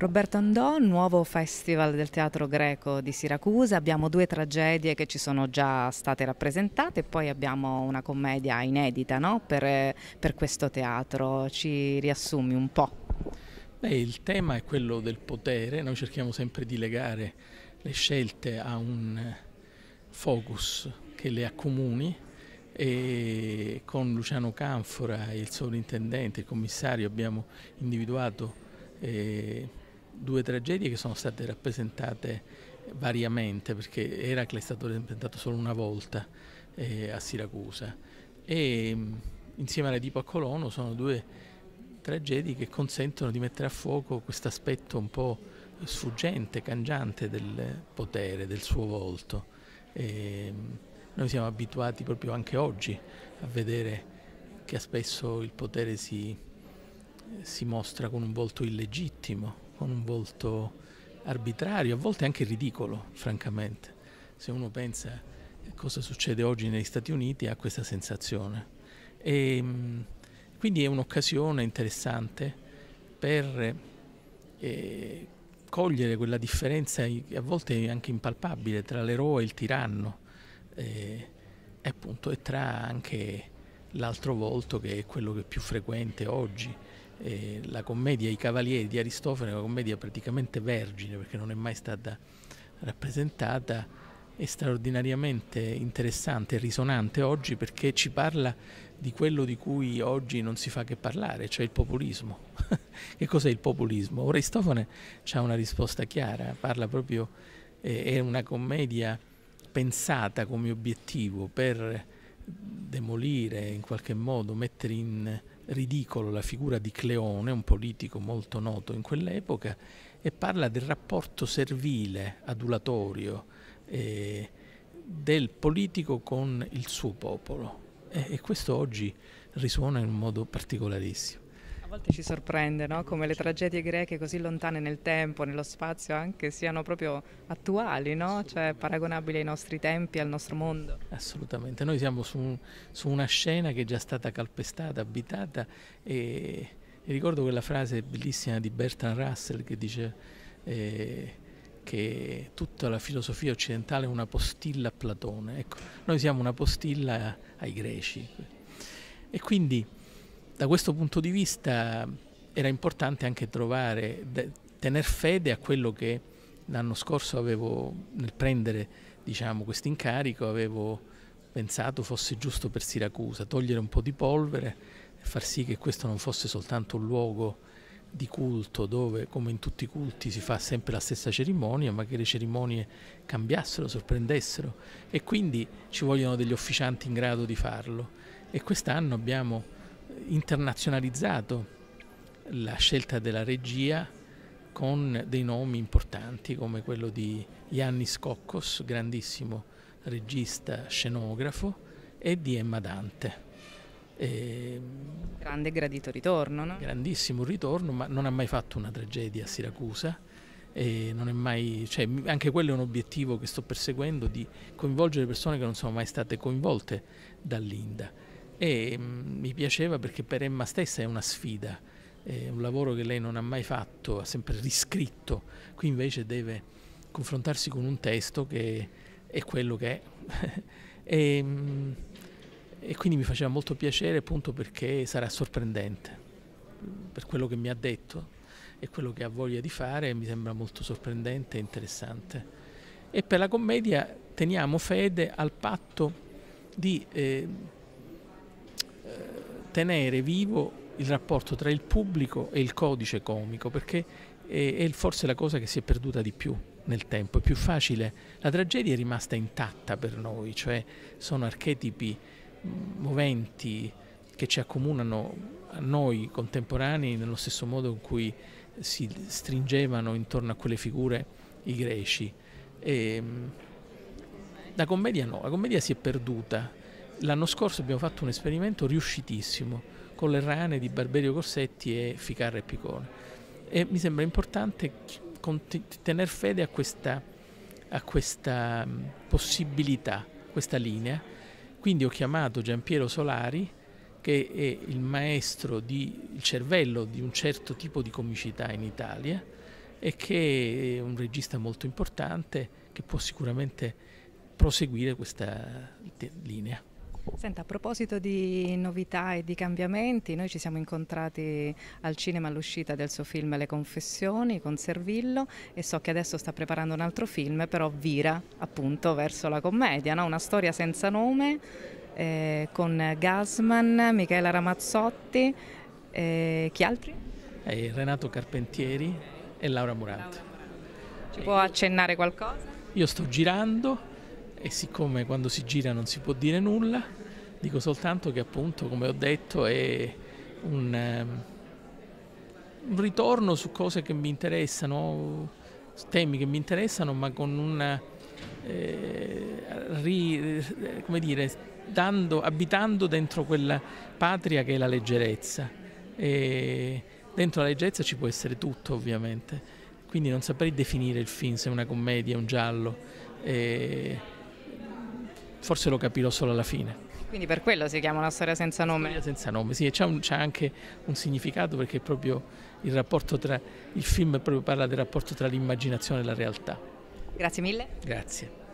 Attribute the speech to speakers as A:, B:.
A: Roberto Andò, nuovo festival del teatro greco di Siracusa, abbiamo due tragedie che ci sono già state rappresentate e poi abbiamo una commedia inedita no? per, per questo teatro, ci riassumi un po'? Beh,
B: il tema è quello del potere, noi cerchiamo sempre di legare le scelte a un focus che le accomuni e con Luciano Canfora, il sovrintendente, il commissario abbiamo individuato eh, due tragedie che sono state rappresentate variamente perché Eracle è stato rappresentato solo una volta eh, a Siracusa e mm, insieme all'Edipo a Colono sono due tragedie che consentono di mettere a fuoco questo aspetto un po' sfuggente, cangiante del potere, del suo volto. E mm, noi siamo abituati proprio anche oggi a vedere che spesso il potere si, si mostra con un volto illegittimo, con un volto arbitrario, a volte anche ridicolo, francamente. Se uno pensa cosa succede oggi negli Stati Uniti ha questa sensazione. E, ehm, quindi è un'occasione interessante per eh, cogliere quella differenza a volte anche impalpabile tra l'eroe e il tiranno eh, appunto, e tra anche l'altro volto che è quello che è più frequente oggi eh, la commedia I Cavalieri di Aristofane una commedia praticamente vergine perché non è mai stata rappresentata, è straordinariamente interessante e risonante oggi perché ci parla di quello di cui oggi non si fa che parlare, cioè il populismo. che cos'è il populismo? Ora Aristofane ha una risposta chiara, parla proprio, eh, è una commedia pensata come obiettivo per demolire in qualche modo, mettere in ridicolo la figura di Cleone, un politico molto noto in quell'epoca, e parla del rapporto servile, adulatorio eh, del politico con il suo popolo. E, e questo oggi risuona in un modo particolarissimo.
A: A volte ci sorprende no? come le tragedie greche così lontane nel tempo, nello spazio anche, siano proprio attuali, no? cioè paragonabili ai nostri tempi, al nostro mondo.
B: Assolutamente, noi siamo su, un, su una scena che è già stata calpestata, abitata e, e, ricordo quella frase bellissima di Bertrand Russell che dice eh, che tutta la filosofia occidentale è una postilla a Platone. Ecco, noi siamo una postilla ai greci e quindi da questo punto di vista era importante anche trovare, tener fede a quello che l'anno scorso avevo, nel prendere diciamo, questo incarico, avevo pensato fosse giusto per Siracusa, togliere un po' di polvere e far sì che questo non fosse soltanto un luogo di culto dove come in tutti i culti si fa sempre la stessa cerimonia ma che le cerimonie cambiassero, sorprendessero e quindi ci vogliono degli officianti in grado di farlo e quest'anno abbiamo internazionalizzato la scelta della regia con dei nomi importanti come quello di Yannis Kokkos, grandissimo regista, scenografo, e di Emma Dante. E... Grande gradito ritorno, no? Grandissimo ritorno, ma non ha mai fatto una tragedia a Siracusa. Mai, cioè, anche quello è un obiettivo che sto perseguendo di coinvolgere persone che non sono mai state coinvolte dall'Inda e mm, mi piaceva perché per Emma stessa è una sfida, è un lavoro che lei non ha mai fatto, ha sempre riscritto, qui invece deve confrontarsi con un testo che è quello che è. e, mm, e quindi mi faceva molto piacere appunto perché sarà sorprendente mm, per quello che mi ha detto e quello che ha voglia di fare mi sembra molto sorprendente e interessante. E per la commedia teniamo fede al patto di eh, tenere vivo il rapporto tra il pubblico e il codice comico, perché è, è forse la cosa che si è perduta di più nel tempo, è più facile. La tragedia è rimasta intatta per noi, cioè sono archetipi mm, moventi che ci accomunano a noi contemporanei nello stesso modo in cui si stringevano intorno a quelle figure i greci. E, ehm, la commedia no, la commedia si è perduta L'anno scorso abbiamo fatto un esperimento riuscitissimo con le rane di Barberio Corsetti e Ficarra e Picone e mi sembra importante tenere fede a questa, a questa mm, possibilità, questa linea. Quindi ho chiamato Giampiero Solari che è il maestro di il cervello di un certo tipo di comicità in Italia e che è un regista molto importante che può sicuramente proseguire questa linea.
A: Senta, a proposito di novità e di cambiamenti, noi ci siamo incontrati al cinema all'uscita del suo film Le Confessioni con Servillo e so che adesso sta preparando un altro film, però vira appunto verso la commedia, no? una storia senza nome eh, con Gasman, Michela Ramazzotti, eh, chi altri?
B: Eh, Renato Carpentieri e Laura Murante. Laura
A: Murante. Ci può accennare qualcosa?
B: Io sto girando e siccome quando si gira non si può dire nulla, dico soltanto che appunto, come ho detto, è un, ehm, un ritorno su cose che mi interessano, temi che mi interessano, ma con una... Eh, come dire, dando, abitando dentro quella patria che è la leggerezza. E dentro la leggerezza ci può essere tutto, ovviamente. Quindi non saprei definire il film se è una commedia, un giallo. E forse lo capirò solo alla fine. Quindi per quello si chiama una storia senza nome? Storia senza nome, sì, c'è, un, c'è anche un significato perché proprio il rapporto tra il film proprio parla del rapporto tra l'immaginazione e la realtà. Grazie mille. Grazie.